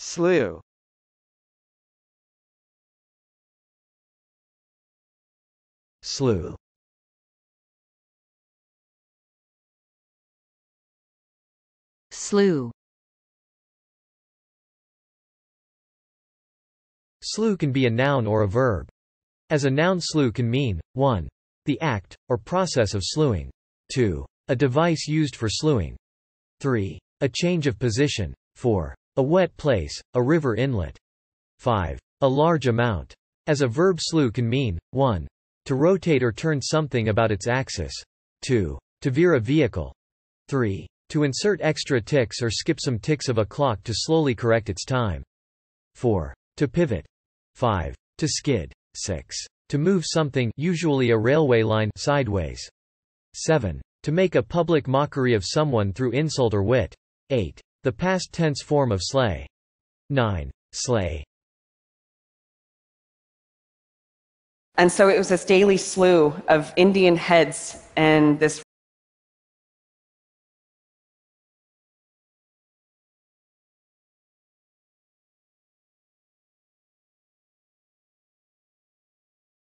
slew slew slew slew can be a noun or a verb as a noun slew can mean 1 the act or process of slewing 2 a device used for slewing 3 a change of position 4 a wet place, a river inlet. 5. A large amount. As a verb slew can mean, 1. To rotate or turn something about its axis. 2. To veer a vehicle. 3. To insert extra ticks or skip some ticks of a clock to slowly correct its time. 4. To pivot. 5. To skid. 6. To move something usually a railway line sideways. 7. To make a public mockery of someone through insult or wit. 8 the past tense form of slay. 9. Slay. And so it was this daily slew of Indian heads and this